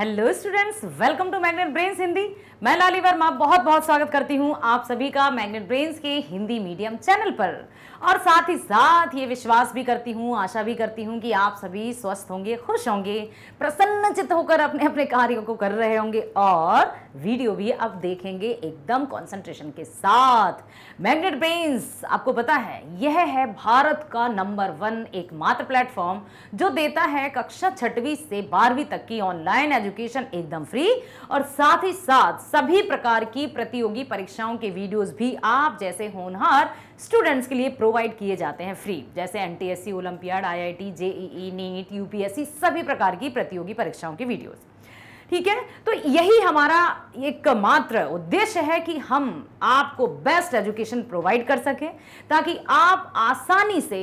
hello students welcome to magnet brains Hindi मैं लाली वर्मा बहुत बहुत स्वागत करती हूँ आप सभी का मैग्नेट ब्रेन्स के हिंदी मीडियम चैनल पर और साथ ही साथ ये विश्वास भी करती हूँ आशा भी करती हूं कि आप सभी स्वस्थ होंगे खुश होंगे प्रसन्नचित होकर अपने अपने कार्यों को कर रहे होंगे और वीडियो भी आप देखेंगे एकदम कॉन्सेंट्रेशन के साथ मैग्नेट ब्रेन्स आपको पता है यह है भारत का नंबर वन एकमात्र प्लेटफॉर्म जो देता है कक्षा छठवीं से बारहवीं तक की ऑनलाइन एजुकेशन एजुकेशन एकदम फ्री और साथ ही साथ सभी प्रकार की प्रतियोगी परीक्षाओं के वीडियोस भी आप जैसे होनहार स्टूडेंट्स के लिए प्रोवाइड किए जाते हैं फ्री जैसे N T S C olympiad T JEE NEET UPSC सभी प्रकार की प्रतियोगी परीक्षाओं के वीडियोज़ ठीक है तो यही हमारा एक मात्र उद्देश्य है कि हम आपको बेस्ट एजुकेशन प्रोवाइड कर सकें ताकि आप आसानी से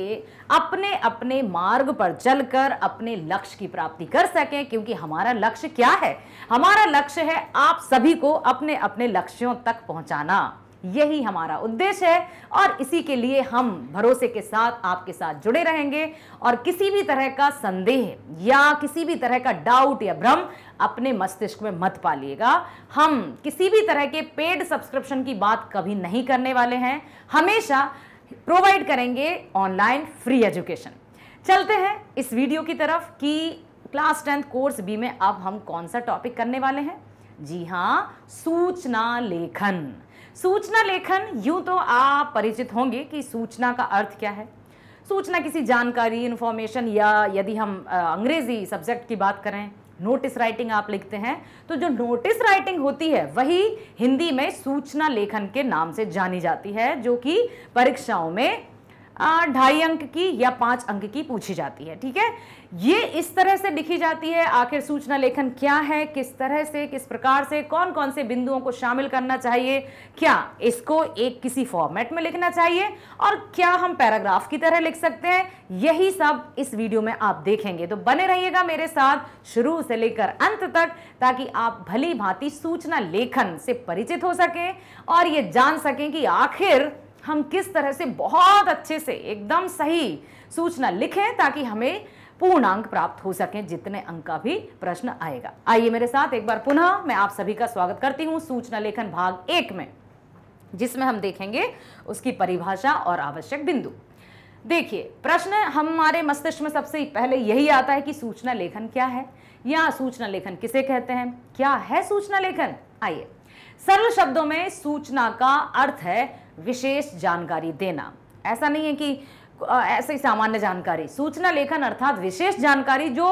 अपने अपने मार्ग पर चलकर अपने लक्ष्य की प्राप्ति कर सकें क्योंकि हमारा लक्ष्य क्या है हमारा लक्ष्य है आप सभी को अपने अपने लक्ष्यों तक पहुंचाना यही हमारा उद्देश्य है और इसी के लिए हम भरोसे के साथ आपके साथ जुड़े रहेंगे और किसी भी तरह का संदेह या किसी भी तरह का डाउट या भ्रम अपने मस्तिष्क में मत पालिएगा हम किसी भी तरह के पेड सब्सक्रिप्शन की बात कभी नहीं करने वाले हैं हमेशा प्रोवाइड करेंगे ऑनलाइन फ्री एजुकेशन चलते हैं इस वीडियो की तरफ कि क्लास टेंथ कोर्स बी में अब हम कौन सा टॉपिक करने वाले हैं जी हाँ सूचना लेखन सूचना लेखन यूं तो आप परिचित होंगे कि सूचना का अर्थ क्या है सूचना किसी जानकारी इन्फॉर्मेशन या यदि हम अंग्रेज़ी सब्जेक्ट की बात करें नोटिस राइटिंग आप लिखते हैं तो जो नोटिस राइटिंग होती है वही हिंदी में सूचना लेखन के नाम से जानी जाती है जो कि परीक्षाओं में ढाई अंक की या पाँच अंक की पूछी जाती है ठीक है ये इस तरह से लिखी जाती है आखिर सूचना लेखन क्या है किस तरह से किस प्रकार से कौन कौन से बिंदुओं को शामिल करना चाहिए क्या इसको एक किसी फॉर्मेट में लिखना चाहिए और क्या हम पैराग्राफ की तरह लिख सकते हैं यही सब इस वीडियो में आप देखेंगे तो बने रहिएगा मेरे साथ शुरू से लेकर अंत तक ताकि आप भली भांति सूचना लेखन से परिचित हो सके और ये जान सकें कि आखिर हम किस तरह से बहुत अच्छे से एकदम सही सूचना लिखें ताकि हमें पूर्ण अंक प्राप्त हो सके जितने अंक का भी प्रश्न आएगा आइए मेरे साथ एक बार पुनः मैं आप सभी का स्वागत करती हूं सूचना लेखन भाग एक में जिसमें हम देखेंगे उसकी परिभाषा और आवश्यक बिंदु देखिए प्रश्न हमारे मस्तिष्क में सबसे पहले यही आता है कि सूचना लेखन क्या है या सूचना लेखन किसे कहते हैं क्या है सूचना लेखन आइए सरल शब्दों में सूचना का अर्थ है विशेष जानकारी देना ऐसा नहीं है कि ऐसे ही सामान्य जानकारी सूचना लेखन अर्थात विशेष जानकारी जो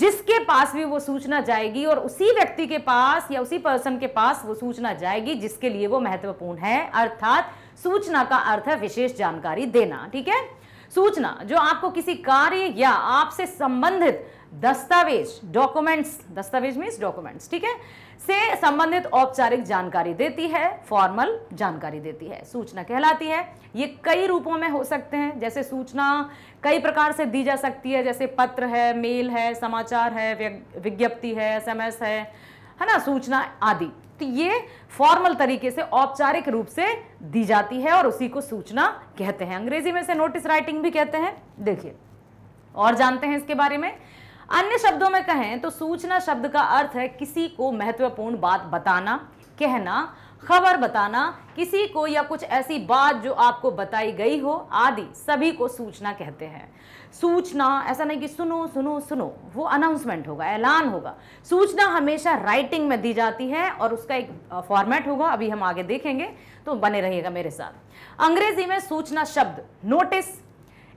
जिसके पास भी वो सूचना जाएगी और उसी व्यक्ति के पास या उसी पर्सन के पास वो सूचना जाएगी जिसके लिए वो महत्वपूर्ण है अर्थात सूचना का अर्थ है विशेष जानकारी देना ठीक है सूचना जो आपको किसी कार्य या आपसे संबंधित दस्तावेज डॉक्यूमेंट्स दस्तावेज मीन्स डॉक्यूमेंट्स ठीक है से संबंधित औपचारिक जानकारी देती है फॉर्मल जानकारी देती है सूचना कहलाती है ये कई रूपों में हो सकते हैं जैसे सूचना कई प्रकार से दी जा सकती है जैसे पत्र है मेल है समाचार है विज्ञप्ति है एसएमएस है है ना सूचना आदि तो ये फॉर्मल तरीके से औपचारिक रूप से दी जाती है और उसी को सूचना कहते हैं अंग्रेजी में से नोटिस राइटिंग भी कहते हैं देखिए और जानते हैं इसके बारे में अन्य शब्दों में कहें तो सूचना शब्द का अर्थ है किसी को महत्वपूर्ण बात बताना कहना खबर बताना किसी को या कुछ ऐसी बात जो आपको बताई गई हो आदि सभी को सूचना कहते हैं सूचना ऐसा नहीं कि सुनो सुनो सुनो वो अनाउंसमेंट होगा ऐलान होगा सूचना हमेशा राइटिंग में दी जाती है और उसका एक फॉर्मेट होगा अभी हम आगे देखेंगे तो बने रहिएगा मेरे साथ अंग्रेजी में सूचना शब्द नोटिस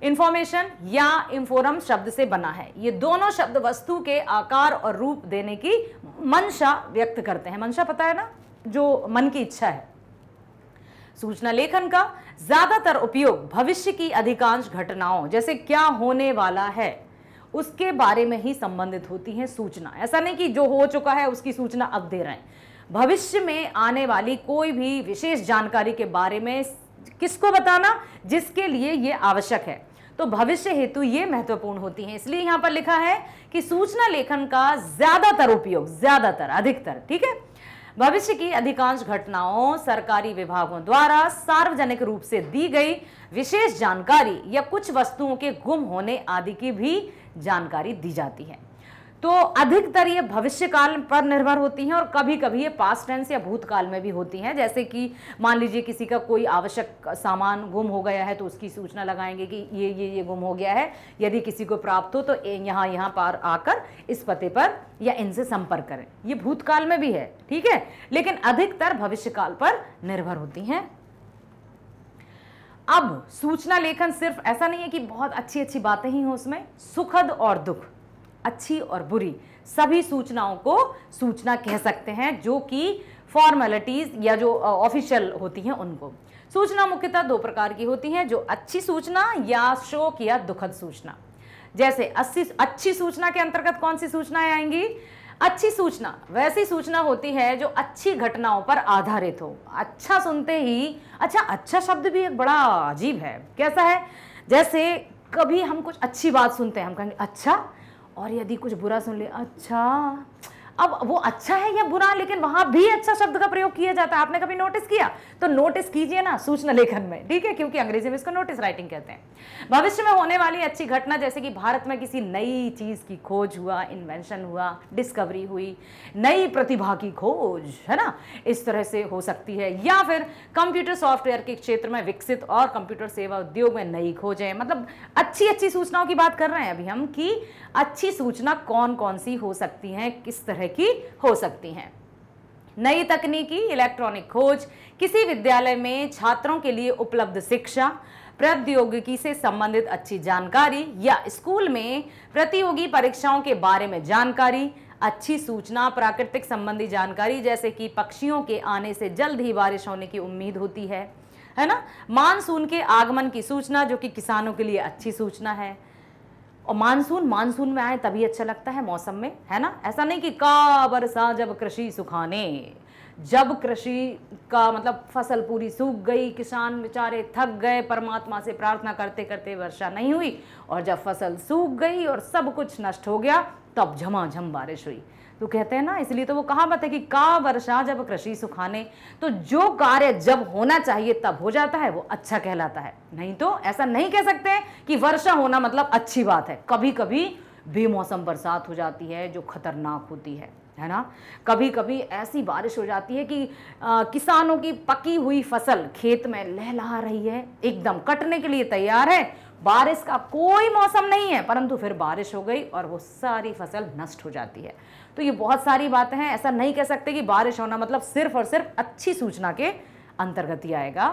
इंफॉर्मेशन या इंफोरम शब्द से बना है ये दोनों शब्द वस्तु के आकार और रूप देने की मंशा व्यक्त करते हैं मंशा पता है ना जो मन की इच्छा है सूचना लेखन का ज्यादातर उपयोग भविष्य की अधिकांश घटनाओं जैसे क्या होने वाला है उसके बारे में ही संबंधित होती है सूचना ऐसा नहीं कि जो हो चुका है उसकी सूचना अब दे रहे हैं भविष्य में आने वाली कोई भी विशेष जानकारी के बारे में किसको बताना जिसके लिए ये आवश्यक है तो भविष्य हेतु ये महत्वपूर्ण होती हैं इसलिए यहां पर लिखा है कि सूचना लेखन का ज़्यादातर उपयोग ज़्यादातर अधिकतर ठीक है भविष्य की अधिकांश घटनाओं सरकारी विभागों द्वारा सार्वजनिक रूप से दी गई विशेष जानकारी या कुछ वस्तुओं के गुम होने आदि की भी जानकारी दी जाती है तो अधिकतर ये भविष्य काल पर निर्भर होती हैं और कभी कभी ये पास्ट टेंस या भूतकाल में भी होती हैं जैसे कि मान लीजिए किसी का कोई आवश्यक सामान गुम हो गया है तो उसकी सूचना लगाएंगे कि ये ये ये गुम हो गया है यदि किसी को प्राप्त हो तो यहाँ यहाँ पर आकर इस पते पर या इनसे संपर्क करें ये भूतकाल में भी है ठीक है लेकिन अधिकतर काल पर निर्भर होती हैं अब सूचना लेखन सिर्फ ऐसा नहीं है कि बहुत अच्छी अच्छी बातें ही हों उसमें सुखद और दुख अच्छी और बुरी सभी सूचनाओं को सूचना कह सकते हैं जो कि फॉर्मेलिटीज़ या जो ऑफिशियल होती हैं उनको सूचना मुख्यतः दो प्रकार की होती हैं जो अच्छी सूचना या शोक या दुखद सूचना जैसे अस्सी अच्छी सूचना के अंतर्गत कौन सी सूचनाएं आएंगी अच्छी सूचना वैसी सूचना होती है जो अच्छी घटनाओं पर आधारित हो अच्छा सुनते ही अच्छा अच्छा शब्द भी एक बड़ा अजीब है कैसा है जैसे कभी हम कुछ अच्छी बात सुनते हैं हम कहेंगे अच्छा और यदि कुछ बुरा सुन ले अच्छा अब वो अच्छा है या बुरा लेकिन वहां भी अच्छा शब्द का प्रयोग किया जाता है आपने कभी नोटिस किया तो नोटिस कीजिए ना सूचना लेखन में ठीक है क्योंकि अंग्रेजी में इसको नोटिस राइटिंग कहते हैं भविष्य में होने वाली अच्छी घटना जैसे कि भारत में किसी नई चीज की खोज हुआ इन्वेंशन हुआ डिस्कवरी हुई नई प्रतिभा की खोज है ना इस तरह से हो सकती है या फिर कंप्यूटर सॉफ्टवेयर के क्षेत्र में विकसित और कंप्यूटर सेवा उद्योग में नई खोजें मतलब अच्छी अच्छी सूचनाओं की बात कर रहे हैं अभी हम कि अच्छी सूचना कौन कौन सी हो सकती है किस तरह की हो सकती हैं नई तकनीकी इलेक्ट्रॉनिक खोज किसी विद्यालय में छात्रों के लिए उपलब्ध शिक्षा प्रौद्योगिकी से संबंधित अच्छी जानकारी या स्कूल में प्रतियोगी परीक्षाओं के बारे में जानकारी अच्छी सूचना प्राकृतिक संबंधी जानकारी जैसे कि पक्षियों के आने से जल्द ही बारिश होने की उम्मीद होती है है ना मानसून के आगमन की सूचना जो कि किसानों के लिए अच्छी सूचना है और मानसून मानसून में आए तभी अच्छा लगता है मौसम में है ना ऐसा नहीं कि का बरसा जब कृषि सुखाने जब कृषि का मतलब फसल पूरी सूख गई किसान बेचारे थक गए परमात्मा से प्रार्थना करते करते वर्षा नहीं हुई और जब फसल सूख गई और सब कुछ नष्ट हो गया तब झमाझम बारिश हुई तो कहते हैं ना इसलिए तो वो बात है कि का वर्षा जब कृषि सुखाने तो जो कार्य जब होना चाहिए तब हो जाता है वो अच्छा कहलाता है नहीं तो ऐसा नहीं कह सकते कि वर्षा होना मतलब अच्छी बात है कभी कभी बेमौसम बरसात हो जाती है जो खतरनाक होती है है ना कभी कभी ऐसी बारिश हो जाती है कि आ, किसानों की पकी हुई फसल खेत में लहला रही है एकदम कटने के लिए तैयार है बारिश का कोई मौसम नहीं है परंतु फिर बारिश हो गई और वो सारी फसल नष्ट हो जाती है तो ये बहुत सारी बातें हैं ऐसा नहीं कह सकते कि बारिश होना मतलब सिर्फ और सिर्फ अच्छी सूचना के अंतर्गत ही आएगा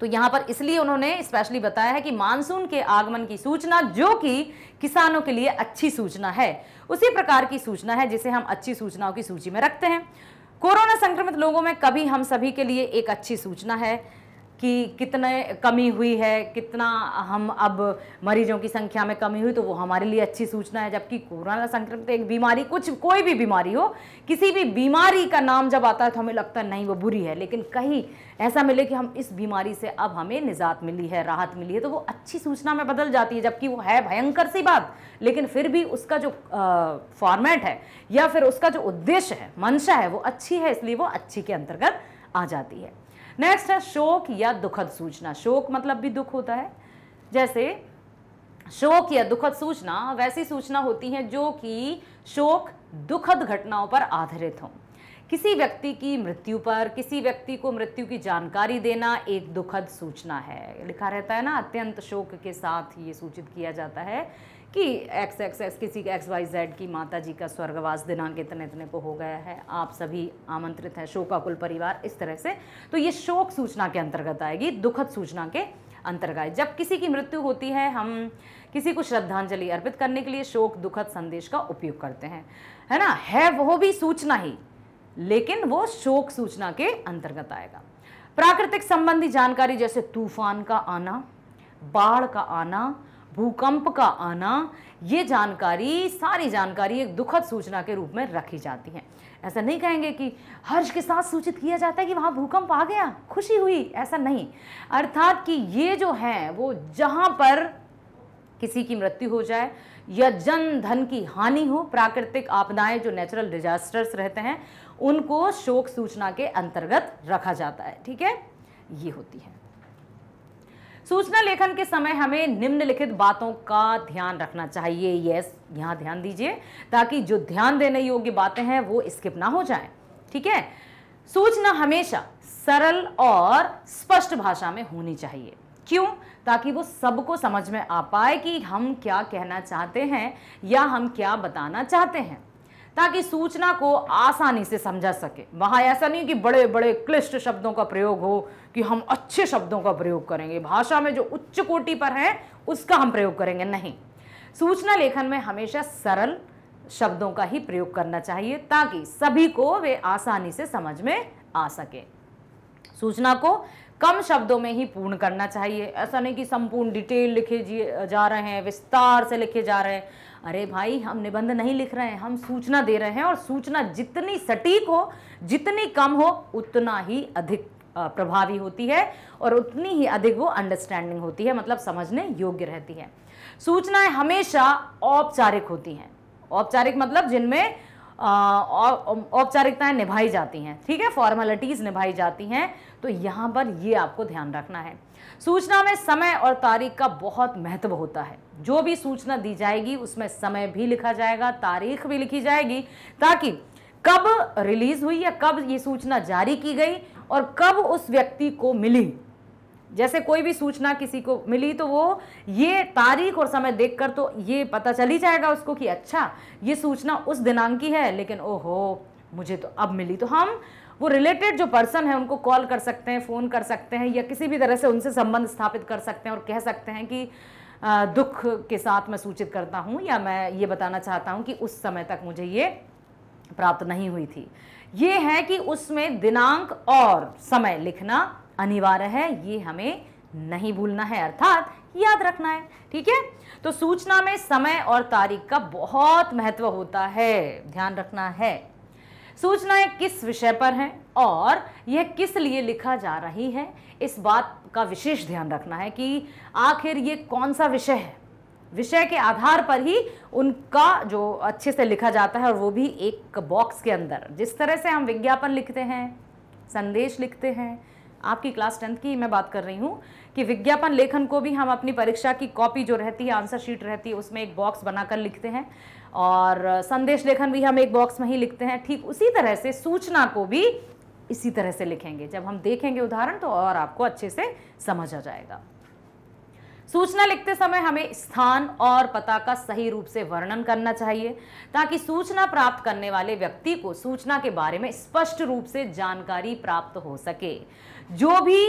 तो यहां पर इसलिए उन्होंने स्पेशली बताया है कि मानसून के आगमन की सूचना जो कि किसानों के लिए अच्छी सूचना है उसी प्रकार की सूचना है जिसे हम अच्छी सूचनाओं की सूची में रखते हैं कोरोना संक्रमित लोगों में कभी हम सभी के लिए एक अच्छी सूचना है कि कितने कमी हुई है कितना हम अब मरीजों की संख्या में कमी हुई तो वो हमारे लिए अच्छी सूचना है जबकि कोरोना संक्रमित एक बीमारी कुछ कोई भी बीमारी हो किसी भी बीमारी का नाम जब आता है तो हमें लगता है नहीं वो बुरी है लेकिन कहीं ऐसा मिले कि हम इस बीमारी से अब हमें निजात मिली है राहत मिली है तो वो अच्छी सूचना में बदल जाती है जबकि वो है भयंकर सी बात लेकिन फिर भी उसका जो फॉर्मेट है या फिर उसका जो उद्देश्य है मंशा है वो अच्छी है इसलिए वो अच्छी के अंतर्गत आ जाती है नेक्स्ट है शोक या दुखद सूचना शोक मतलब भी दुख होता है जैसे शोक या दुखद सूचना वैसी सूचना होती है जो कि शोक दुखद घटनाओं पर आधारित हो किसी व्यक्ति की मृत्यु पर किसी व्यक्ति को मृत्यु की जानकारी देना एक दुखद सूचना है लिखा रहता है ना अत्यंत शोक के साथ ये सूचित किया जाता है कि एक्स एक्स एक्स किसी एक्स वाई जेड की माता जी का स्वर्गवास दिनांक इतने इतने को हो गया है आप सभी आमंत्रित हैं शो का कुल परिवार इस तरह से तो ये शोक सूचना के अंतर्गत आएगी दुखद सूचना के अंतर्गत जब किसी की मृत्यु होती है हम किसी को श्रद्धांजलि अर्पित करने के लिए शोक दुखद संदेश का उपयोग करते हैं है ना है वो भी सूचना ही लेकिन वो शोक सूचना के अंतर्गत आएगा प्राकृतिक संबंधी जानकारी जैसे तूफान का आना बाढ़ का आना भूकंप का आना ये जानकारी सारी जानकारी एक दुखद सूचना के रूप में रखी जाती है ऐसा नहीं कहेंगे कि हर्ष के साथ सूचित किया जाता है कि वहाँ भूकंप आ गया खुशी हुई ऐसा नहीं अर्थात कि ये जो है वो जहाँ पर किसी की मृत्यु हो जाए या जन धन की हानि हो प्राकृतिक आपदाएं जो नेचुरल डिजास्टर्स रहते हैं उनको शोक सूचना के अंतर्गत रखा जाता है ठीक है ये होती है सूचना लेखन के समय हमें निम्नलिखित बातों का ध्यान रखना चाहिए यस यहाँ ध्यान दीजिए ताकि जो ध्यान देने योग्य बातें हैं वो स्किप ना हो जाए ठीक है सूचना हमेशा सरल और स्पष्ट भाषा में होनी चाहिए क्यों ताकि वो सबको समझ में आ पाए कि हम क्या कहना चाहते हैं या हम क्या बताना चाहते हैं ताकि सूचना को आसानी से समझा सके वहाँ ऐसा नहीं कि बड़े बड़े क्लिष्ट शब्दों का प्रयोग हो कि हम अच्छे शब्दों का प्रयोग करेंगे भाषा में जो उच्च कोटि पर है उसका हम प्रयोग करेंगे नहीं सूचना लेखन में हमेशा सरल शब्दों का ही प्रयोग करना चाहिए ताकि सभी को वे आसानी से समझ में आ सके सूचना को कम शब्दों में ही पूर्ण करना चाहिए ऐसा नहीं कि संपूर्ण डिटेल लिखे जा रहे हैं विस्तार से लिखे जा रहे हैं अरे भाई हम निबंध नहीं लिख रहे हैं हम सूचना दे रहे हैं और सूचना जितनी सटीक हो जितनी कम हो उतना ही अधिक प्रभावी होती है और उतनी ही अधिक वो अंडरस्टैंडिंग होती है मतलब समझने योग्य रहती है सूचनाएं हमेशा औपचारिक होती हैं औपचारिक मतलब जिनमें औपचारिकताएं निभाई जाती हैं ठीक है फॉर्मेलिटीज़ निभाई जाती हैं तो यहाँ पर ये आपको ध्यान रखना है सूचना में समय और तारीख का बहुत महत्व होता है जो भी सूचना दी जाएगी उसमें समय भी लिखा जाएगा तारीख भी लिखी जाएगी ताकि कब रिलीज हुई या कब ये सूचना जारी की गई और कब उस व्यक्ति को मिली जैसे कोई भी सूचना किसी को मिली तो वो ये तारीख और समय देखकर तो ये पता चल ही जाएगा उसको कि अच्छा ये सूचना उस दिनांक की है लेकिन ओहो मुझे तो अब मिली तो हम वो रिलेटेड जो पर्सन है उनको कॉल कर सकते हैं फ़ोन कर सकते हैं या किसी भी तरह से उनसे संबंध स्थापित कर सकते हैं और कह सकते हैं कि दुख के साथ मैं सूचित करता हूँ या मैं ये बताना चाहता हूँ कि उस समय तक मुझे ये प्राप्त नहीं हुई थी ये है कि उसमें दिनांक और समय लिखना अनिवार्य है ये हमें नहीं भूलना है अर्थात याद रखना है ठीक है तो सूचना में समय और तारीख का बहुत महत्व होता है ध्यान रखना है सूचनाएं किस विषय पर हैं और यह किस लिए लिखा जा रही है इस बात का विशेष ध्यान रखना है कि आखिर ये कौन सा विषय है विषय के आधार पर ही उनका जो अच्छे से लिखा जाता है और वो भी एक बॉक्स के अंदर जिस तरह से हम विज्ञापन लिखते हैं संदेश लिखते हैं आपकी क्लास टेंथ की मैं बात कर रही हूँ कि विज्ञापन लेखन को भी हम अपनी परीक्षा की कॉपी जो रहती है आंसर शीट रहती है उसमें एक बॉक्स बनाकर लिखते हैं और संदेश लेखन भी हम एक बॉक्स में ही लिखते हैं ठीक उसी तरह से सूचना को भी इसी तरह से लिखेंगे जब हम देखेंगे उदाहरण तो और आपको अच्छे से समझ आ जाएगा सूचना लिखते समय हमें स्थान और पता का सही रूप से वर्णन करना चाहिए ताकि सूचना प्राप्त करने वाले व्यक्ति को सूचना के बारे में स्पष्ट रूप से जानकारी प्राप्त हो सके जो भी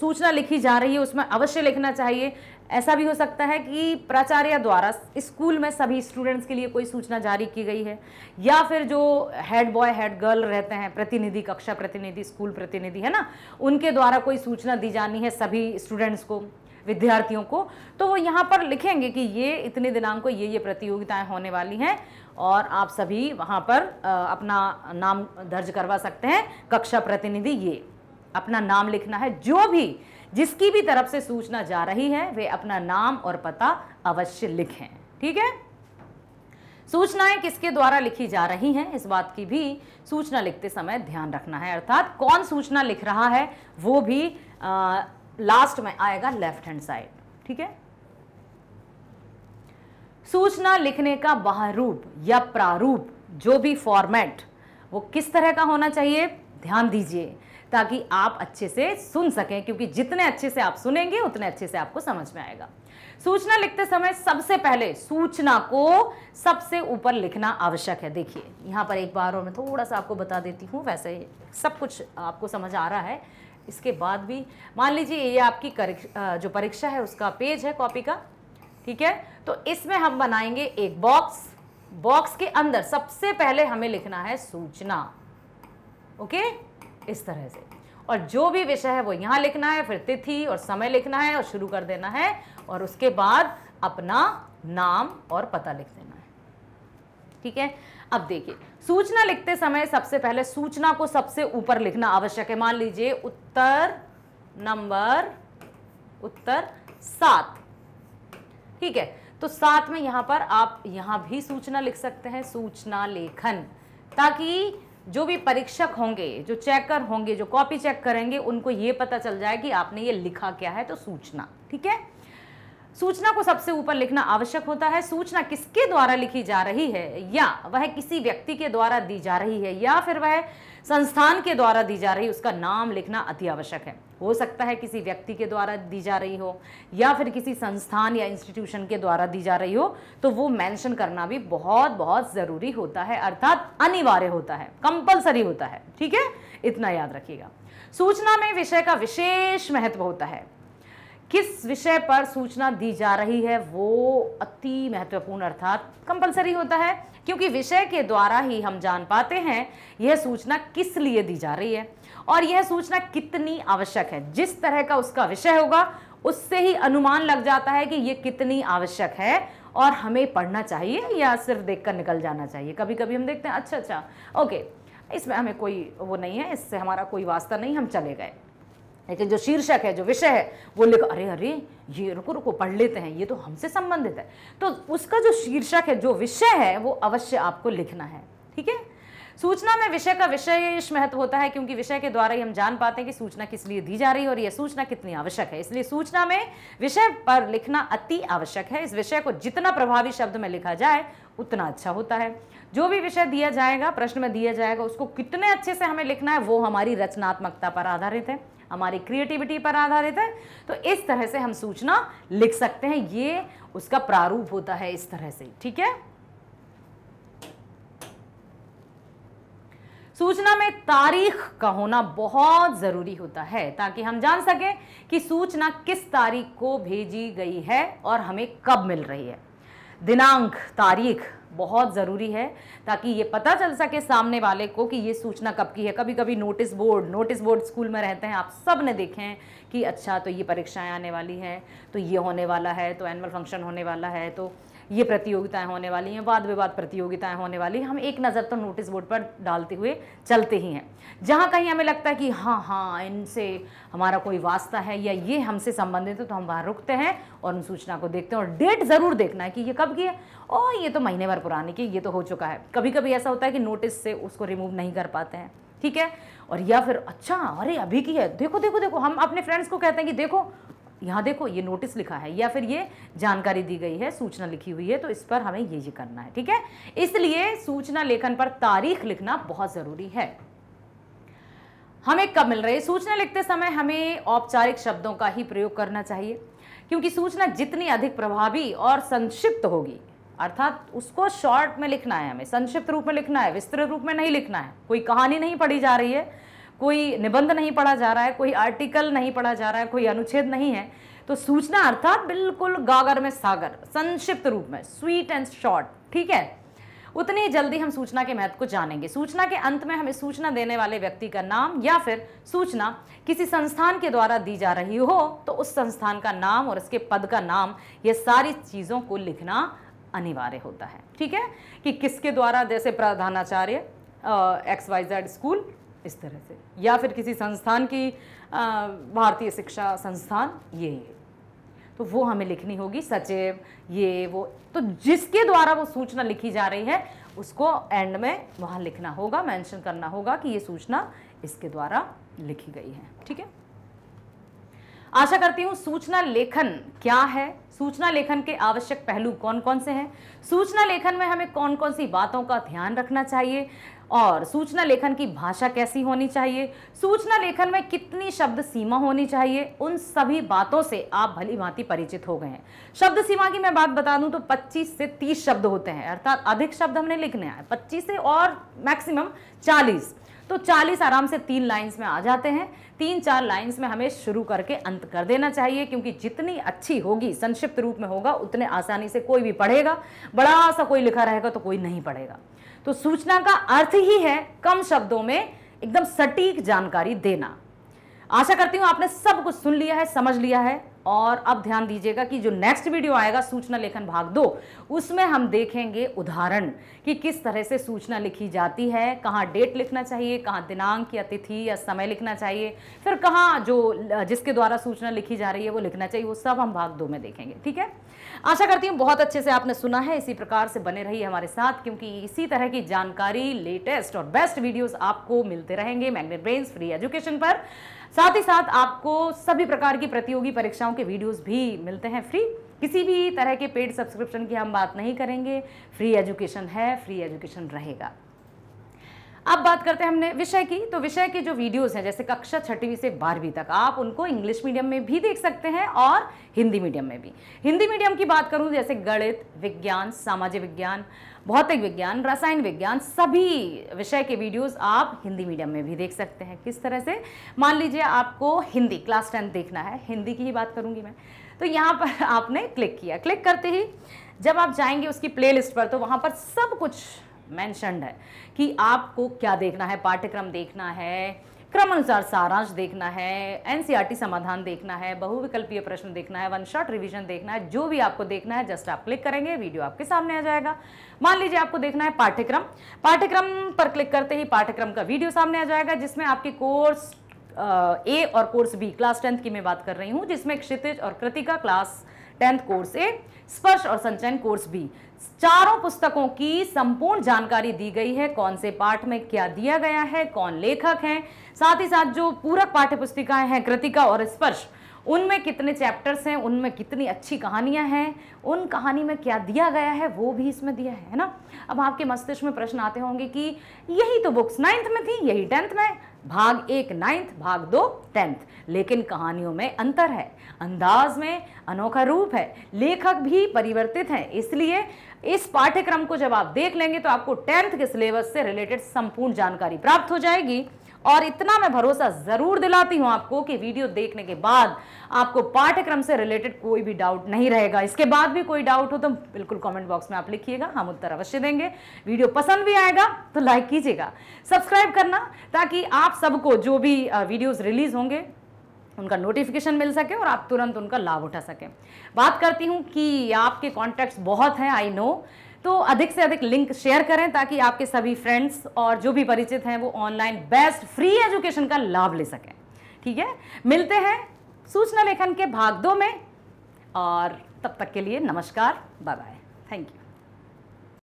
सूचना लिखी जा रही है उसमें अवश्य लिखना चाहिए ऐसा भी हो सकता है कि प्राचार्य द्वारा स्कूल में सभी स्टूडेंट्स के लिए कोई सूचना जारी की गई है या फिर जो हेड बॉय हेड गर्ल रहते हैं प्रतिनिधि कक्षा प्रतिनिधि स्कूल प्रतिनिधि है ना उनके द्वारा कोई सूचना दी जानी है सभी स्टूडेंट्स को विद्यार्थियों को तो वो यहाँ पर लिखेंगे कि ये इतने दिनांक को ये ये प्रतियोगिताएं होने वाली हैं और आप सभी वहाँ पर अपना नाम दर्ज करवा सकते हैं कक्षा प्रतिनिधि ये अपना नाम लिखना है जो भी जिसकी भी तरफ से सूचना जा रही है वे अपना नाम और पता अवश्य लिखें ठीक है सूचनाएं किसके द्वारा लिखी जा रही हैं इस बात की भी सूचना लिखते समय ध्यान रखना है अर्थात कौन सूचना लिख रहा है वो भी आ, लास्ट में आएगा लेफ्ट हैंड साइड ठीक है सूचना लिखने का बहरूप या प्रारूप जो भी फॉर्मेट वो किस तरह का होना चाहिए ध्यान दीजिए ताकि आप अच्छे से सुन सकें क्योंकि जितने अच्छे से आप सुनेंगे उतने अच्छे से आपको समझ में आएगा सूचना लिखते समय सबसे पहले सूचना को सबसे ऊपर लिखना आवश्यक है देखिए यहां पर एक बार और मैं थोड़ा सा आपको बता देती हूं वैसे सब कुछ आपको समझ आ रहा है इसके बाद भी मान लीजिए ये आपकी जो परीक्षा है उसका पेज है कॉपी का ठीक है तो इसमें हम बनाएंगे एक बॉक्स बॉक्स के अंदर सबसे पहले हमें लिखना है सूचना ओके इस तरह से और जो भी विषय है वो यहां लिखना है फिर तिथि और समय लिखना है और शुरू कर देना है और उसके बाद अपना नाम और पता लिख देना है ठीक है अब देखिए सूचना लिखते समय सबसे पहले सूचना को सबसे ऊपर लिखना आवश्यक है मान लीजिए उत्तर नंबर उत्तर सात ठीक है तो साथ में यहां पर आप यहां भी सूचना लिख सकते हैं सूचना लेखन ताकि जो भी परीक्षक होंगे जो चेकर होंगे जो कॉपी चेक करेंगे उनको ये पता चल जाए कि आपने ये लिखा क्या है तो सूचना ठीक है सूचना को सबसे ऊपर लिखना आवश्यक होता है सूचना किसके द्वारा लिखी जा रही है या वह किसी व्यक्ति के द्वारा दी जा रही है या फिर वह संस्थान के द्वारा दी जा रही उसका नाम लिखना अति आवश्यक है हो सकता है किसी व्यक्ति के द्वारा दी जा रही हो या फिर किसी संस्थान या इंस्टीट्यूशन के द्वारा दी जा रही हो तो वो मेंशन करना भी बहुत बहुत ज़रूरी होता है अर्थात अनिवार्य होता है कंपलसरी होता है ठीक है इतना याद रखिएगा सूचना में विषय का विशेष महत्व होता है किस विषय पर सूचना दी जा रही है वो अति महत्वपूर्ण अर्थात कंपलसरी होता है क्योंकि विषय के द्वारा ही हम जान पाते हैं यह सूचना किस लिए दी जा रही है और यह सूचना कितनी आवश्यक है जिस तरह का उसका विषय होगा उससे ही अनुमान लग जाता है कि ये कितनी आवश्यक है और हमें पढ़ना चाहिए या सिर्फ देखकर निकल जाना चाहिए कभी कभी हम देखते हैं अच्छा अच्छा ओके इसमें हमें कोई वो नहीं है इससे हमारा कोई वास्ता नहीं हम चले गए लेकिन जो शीर्षक है जो विषय है वो लिख अरे अरे ये रुको रुको पढ़ लेते हैं ये तो हमसे संबंधित है तो उसका जो शीर्षक है जो विषय है वो अवश्य आपको लिखना है ठीक है सूचना में विषय का विशेष महत्व होता है क्योंकि विषय के द्वारा ही हम जान पाते हैं कि सूचना किस लिए दी जा रही है और यह सूचना कितनी आवश्यक है इसलिए सूचना में विषय पर लिखना अति आवश्यक है इस विषय को जितना प्रभावी शब्द में लिखा जाए उतना अच्छा होता है जो भी विषय दिया जाएगा प्रश्न में दिया जाएगा उसको कितने अच्छे से हमें लिखना है वो हमारी रचनात्मकता पर आधारित है हमारी क्रिएटिविटी पर आधारित है तो इस तरह से हम सूचना लिख सकते हैं ये उसका प्रारूप होता है इस तरह से ठीक है सूचना में तारीख का होना बहुत ज़रूरी होता है ताकि हम जान सकें कि सूचना किस तारीख को भेजी गई है और हमें कब मिल रही है दिनांक तारीख बहुत ज़रूरी है ताकि ये पता चल सके सामने वाले को कि ये सूचना कब की है कभी कभी notice board notice board school में रहते हैं आप सब ने देखे हैं कि अच्छा तो ये परीक्षाएं आने वाली हैं तो ये होने वाला है तो एनुअल फंक्शन होने वाला है तो ये प्रतियोगिताएं होने वाली हैं वाद विवाद प्रतियोगिताएं होने वाली हम एक नज़र तो नोटिस बोर्ड पर डालते हुए चलते ही हैं जहां कहीं हमें लगता है कि हाँ हाँ इनसे हमारा कोई वास्ता है या ये हमसे संबंधित है तो हम वहाँ रुकते हैं और उन सूचना को देखते हैं और डेट ज़रूर देखना है कि ये कब की है और ये तो महीने भर पुरानी की ये तो हो चुका है कभी कभी ऐसा होता है कि नोटिस से उसको रिमूव नहीं कर पाते हैं ठीक है और या फिर अच्छा अरे अभी की है देखो देखो देखो हम अपने फ्रेंड्स को कहते हैं कि देखो यहाँ देखो ये नोटिस लिखा है या फिर ये जानकारी दी गई है सूचना लिखी हुई है तो इस पर हमें ये ये करना है ठीक है इसलिए सूचना लेखन पर तारीख लिखना बहुत ज़रूरी है हमें कब मिल रही है सूचना लिखते समय हमें औपचारिक शब्दों का ही प्रयोग करना चाहिए क्योंकि सूचना जितनी अधिक प्रभावी और संक्षिप्त होगी अर्थात उसको शॉर्ट में लिखना है हमें संक्षिप्त रूप में लिखना है विस्तृत रूप में नहीं लिखना है कोई कहानी नहीं पढ़ी जा रही है कोई निबंध नहीं पढ़ा जा रहा है कोई आर्टिकल नहीं पढ़ा जा रहा है कोई अनुच्छेद नहीं है तो सूचना अर्थात बिल्कुल गागर में सागर संक्षिप्त रूप में स्वीट एंड शॉर्ट ठीक है उतनी जल्दी हम सूचना के महत्व को जानेंगे सूचना के अंत में हमें सूचना देने वाले व्यक्ति का नाम या फिर सूचना किसी संस्थान के द्वारा दी जा रही हो तो उस संस्थान का नाम और उसके पद का नाम ये सारी चीज़ों को लिखना अनिवार्य होता है ठीक है कि किसके द्वारा जैसे प्रधानाचार्य एक्स वाई जेड स्कूल इस तरह से या फिर किसी संस्थान की भारतीय शिक्षा संस्थान ये ये तो वो हमें लिखनी होगी सचिव ये वो तो जिसके द्वारा वो सूचना लिखी जा रही है उसको एंड में वहाँ लिखना होगा मेंशन करना होगा कि ये सूचना इसके द्वारा लिखी गई है ठीक है आशा करती हूँ सूचना लेखन क्या है सूचना लेखन के आवश्यक पहलू कौन कौन से हैं सूचना लेखन में हमें कौन कौन सी बातों का ध्यान रखना चाहिए और सूचना लेखन की भाषा कैसी होनी चाहिए सूचना लेखन में कितनी शब्द सीमा होनी चाहिए उन सभी बातों से आप भली भांति परिचित हो गए हैं शब्द सीमा की मैं बात बता दूं तो 25 से 30 शब्द होते हैं अर्थात अधिक शब्द हमने लिखने हैं 25 से और मैक्सिमम 40 तो 40 आराम से तीन लाइंस में आ जाते हैं तीन चार लाइंस में हमें शुरू करके अंत कर देना चाहिए क्योंकि जितनी अच्छी होगी संक्षिप्त रूप में होगा उतने आसानी से कोई भी पढ़ेगा बड़ा सा कोई लिखा रहेगा तो कोई नहीं पढ़ेगा तो सूचना का अर्थ ही है कम शब्दों में एकदम सटीक जानकारी देना आशा करती हूँ आपने सब कुछ सुन लिया है समझ लिया है और अब ध्यान दीजिएगा कि जो नेक्स्ट वीडियो आएगा सूचना लेखन भाग दो उसमें हम देखेंगे उदाहरण कि किस तरह से सूचना लिखी जाती है कहाँ डेट लिखना चाहिए कहाँ दिनांक या तिथि या समय लिखना चाहिए फिर कहाँ जो जिसके द्वारा सूचना लिखी जा रही है वो लिखना चाहिए वो सब हम भाग दो में देखेंगे ठीक है आशा करती हूँ बहुत अच्छे से आपने सुना है इसी प्रकार से बने रही हमारे साथ क्योंकि इसी तरह की जानकारी लेटेस्ट और बेस्ट वीडियोज़ आपको मिलते रहेंगे मैग्नेट ब्रेन्स फ्री एजुकेशन पर साथ ही साथ आपको सभी प्रकार की प्रतियोगी परीक्षाओं के वीडियोज़ भी मिलते हैं फ्री किसी भी तरह के पेड सब्सक्रिप्शन की हम बात नहीं करेंगे फ्री एजुकेशन है फ्री एजुकेशन रहेगा अब बात करते हैं हमने विषय की तो विषय के जो वीडियोस हैं जैसे कक्षा छठवीं से बारहवीं तक आप उनको इंग्लिश मीडियम में भी देख सकते हैं और हिंदी मीडियम में भी हिंदी मीडियम की बात करूँ जैसे गणित विज्ञान सामाजिक विज्ञान भौतिक विज्ञान रसायन विज्ञान सभी विषय के वीडियोस आप हिंदी मीडियम में भी देख सकते हैं किस तरह से मान लीजिए आपको हिंदी क्लास टेंथ देखना है हिंदी की ही बात करूँगी मैं तो यहाँ पर आपने क्लिक किया क्लिक करते ही जब आप जाएंगे उसकी प्लेलिस्ट पर तो वहाँ पर सब कुछ मैंशनड है कि आपको क्या देखना है पाठ्यक्रम देखना है क्रम अनुसार सारांश देखना है एनसीईआरटी e समाधान देखना है बहुविकल्पीय प्रश्न देखना है वन शॉट रिवीजन देखना है जो भी आपको देखना है जस्ट आप क्लिक करेंगे वीडियो आपके सामने आ जाएगा मान लीजिए आपको देखना है पाठ्यक्रम पाठ्यक्रम पर क्लिक करते ही पाठ्यक्रम का वीडियो सामने आ जाएगा जिसमें आपके कोर्स ए और कोर्स बी क्लास टेंथ की मैं बात कर रही हूँ जिसमें क्षितिज और Kritika class tenth course A Sparsh और संचयन कोर्स बी चारों पुस्तकों की संपूर्ण जानकारी दी गई है कौन से पाठ में क्या दिया गया है कौन लेखक हैं साथ ही साथ जो पूरक पाठ्य पुस्तिकाएं हैं कृतिका और स्पर्श उनमें कितने चैप्टर्स हैं उनमें कितनी अच्छी कहानियां हैं उन कहानी में क्या दिया गया है वो भी इसमें दिया है ना अब आपके मस्तिष्क में प्रश्न आते होंगे कि यही तो बुक्स नाइन्थ में थी यही टेंथ में भाग एक नाइन्थ भाग दो टेंथ लेकिन कहानियों में अंतर है अंदाज में अनोखा रूप है लेखक भी परिवर्तित हैं इसलिए इस पाठ्यक्रम को जब आप देख लेंगे तो आपको टेंथ के सिलेबस से रिलेटेड संपूर्ण जानकारी प्राप्त हो जाएगी और इतना मैं भरोसा ज़रूर दिलाती हूं आपको कि वीडियो देखने के बाद आपको पाठ्यक्रम से रिलेटेड कोई भी डाउट नहीं रहेगा इसके बाद भी कोई डाउट हो तो बिल्कुल कमेंट बॉक्स में आप लिखिएगा हम उत्तर अवश्य देंगे वीडियो पसंद भी आएगा तो लाइक कीजिएगा सब्सक्राइब करना ताकि आप सबको जो भी वीडियोज़ रिलीज़ होंगे उनका नोटिफिकेशन मिल सके और आप तुरंत उनका लाभ उठा सकें बात करती हूँ कि आपके कॉन्टैक्ट्स बहुत हैं आई नो तो अधिक से अधिक लिंक शेयर करें ताकि आपके सभी फ्रेंड्स और जो भी परिचित हैं वो ऑनलाइन बेस्ट फ्री एजुकेशन का लाभ ले सकें ठीक है मिलते हैं सूचना लेखन के भाग दो में और तब तक के लिए नमस्कार बाय बाय थैंक यू